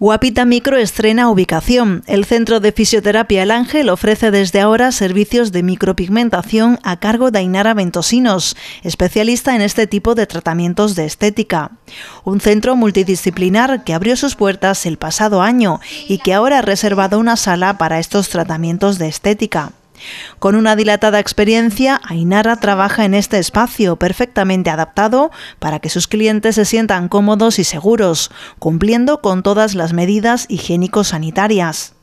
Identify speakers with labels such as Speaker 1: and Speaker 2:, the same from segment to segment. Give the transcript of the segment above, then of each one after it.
Speaker 1: Guapita Micro estrena ubicación. El Centro de Fisioterapia El Ángel ofrece desde ahora servicios de micropigmentación a cargo de Ainara Ventosinos, especialista en este tipo de tratamientos de estética. Un centro multidisciplinar que abrió sus puertas el pasado año y que ahora ha reservado una sala para estos tratamientos de estética. Con una dilatada experiencia, Ainara trabaja en este espacio perfectamente adaptado para que sus clientes se sientan cómodos y seguros, cumpliendo con todas las medidas higiénico-sanitarias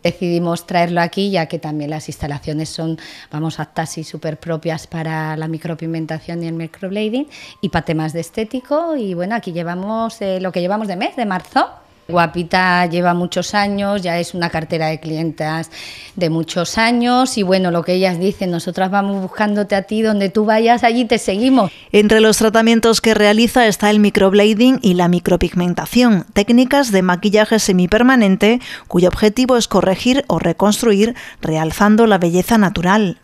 Speaker 1: decidimos traerlo aquí, ya que
Speaker 2: también las instalaciones son, vamos, aptas y súper propias para la micropigmentación y el microblading y para temas de estético. Y bueno, aquí llevamos eh, lo que llevamos de mes, de marzo. Guapita lleva muchos años, ya es una cartera de clientas de muchos años y bueno, lo que ellas dicen, nosotras vamos buscándote a ti, donde tú vayas, allí te seguimos.
Speaker 1: Entre los tratamientos que realiza está el microblading y la micropigmentación, técnicas de maquillaje semipermanente cuyo objetivo es corregir o reconstruir realzando la belleza natural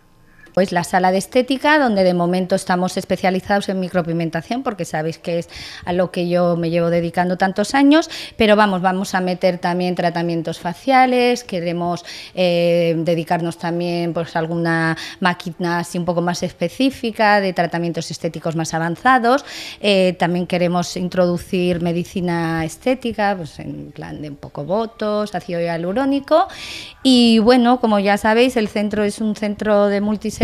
Speaker 2: pues la sala de estética, donde de momento estamos especializados en micropigmentación, porque sabéis que es a lo que yo me llevo dedicando tantos años, pero vamos, vamos a meter también tratamientos faciales, queremos eh, dedicarnos también pues, a alguna máquina así un poco más específica de tratamientos estéticos más avanzados, eh, también queremos introducir medicina estética, pues en plan de un poco botos, ácido hialurónico, y bueno, como ya sabéis, el centro es un centro de multiservicios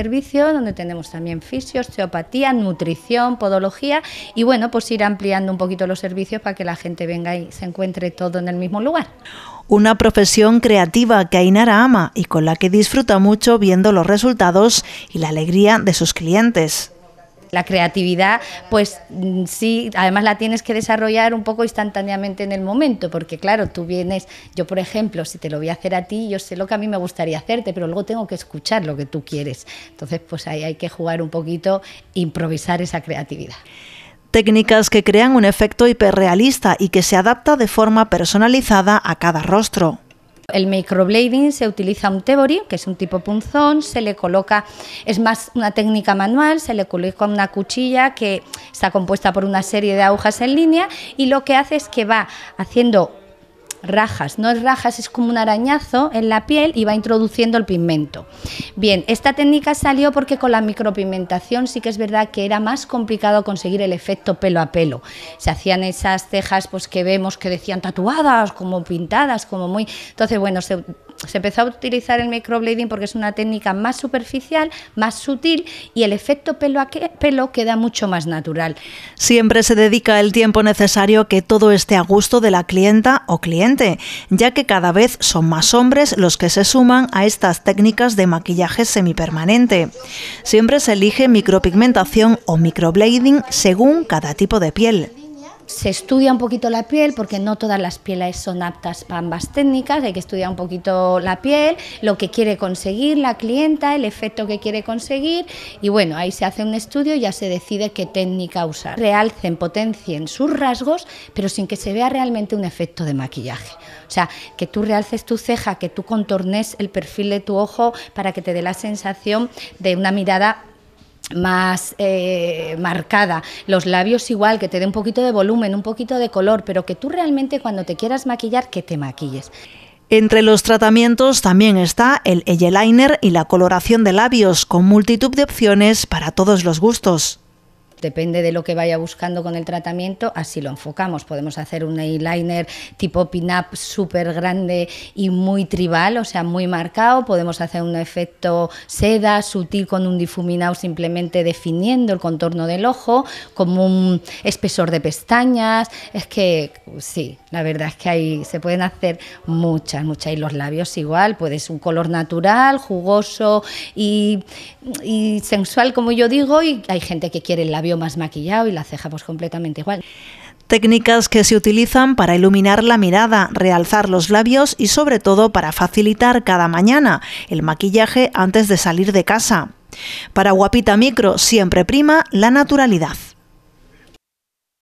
Speaker 2: donde tenemos también fisios, osteopatía, nutrición, podología y bueno, pues ir ampliando un poquito los servicios para que la gente venga y se encuentre todo en el mismo lugar.
Speaker 1: Una profesión creativa que Ainara ama y con la que disfruta mucho viendo los resultados y la alegría de sus clientes.
Speaker 2: La creatividad, pues mm, sí, además la tienes que desarrollar un poco instantáneamente en el momento, porque claro, tú vienes, yo por ejemplo, si te lo voy a hacer a ti, yo sé lo que a mí me gustaría hacerte, pero luego tengo que escuchar lo que tú quieres. Entonces, pues ahí hay que jugar un poquito, improvisar esa
Speaker 1: creatividad técnicas que crean un efecto hiperrealista y que se adapta de forma personalizada a cada rostro. El microblading se utiliza un tebori, que es un
Speaker 2: tipo punzón, se le coloca, es más una técnica manual, se le coloca una cuchilla que está compuesta por una serie de agujas en línea y lo que hace es que va haciendo rajas, no es rajas, es como un arañazo en la piel y va introduciendo el pigmento. Bien, esta técnica salió porque con la micropigmentación sí que es verdad que era más complicado conseguir el efecto pelo a pelo. Se hacían esas cejas pues que vemos que decían tatuadas, como pintadas, como muy... Entonces, bueno, se se empezó a utilizar el microblading porque es una técnica más superficial, más sutil y el efecto pelo a pelo queda mucho
Speaker 1: más natural. Siempre se dedica el tiempo necesario que todo esté a gusto de la clienta o cliente, ya que cada vez son más hombres los que se suman a estas técnicas de maquillaje semipermanente. Siempre se elige micropigmentación o microblading según cada tipo de piel.
Speaker 2: Se estudia un poquito la piel porque no todas las pieles son aptas para ambas técnicas, hay que estudiar un poquito la piel, lo que quiere conseguir la clienta, el efecto que quiere conseguir y bueno, ahí se hace un estudio y ya se decide qué técnica usar. Realcen, potencien sus rasgos, pero sin que se vea realmente un efecto de maquillaje. O sea, que tú realces tu ceja, que tú contornes el perfil de tu ojo para que te dé la sensación de una mirada más eh, marcada, los labios igual, que te dé un poquito de volumen, un poquito de color, pero que tú realmente cuando te quieras maquillar, que te maquilles.
Speaker 1: Entre los tratamientos también está el eyeliner y la coloración de labios, con multitud de opciones para todos los gustos
Speaker 2: depende de lo que vaya buscando con el tratamiento, así lo enfocamos. Podemos hacer un eyeliner tipo pin-up súper grande y muy tribal, o sea, muy marcado. Podemos hacer un efecto seda sutil con un difuminado simplemente definiendo el contorno del ojo, como un espesor de pestañas. Es que sí, la verdad es que ahí se pueden hacer muchas, muchas. Y los labios igual, puedes un color natural, jugoso y, y sensual, como yo digo, y hay gente que quiere el labio más
Speaker 1: maquillado y la ceja pues completamente igual. Técnicas que se utilizan para iluminar la mirada, realzar los labios y sobre todo para facilitar cada mañana el maquillaje antes de salir de casa. Para Guapita Micro siempre prima la naturalidad.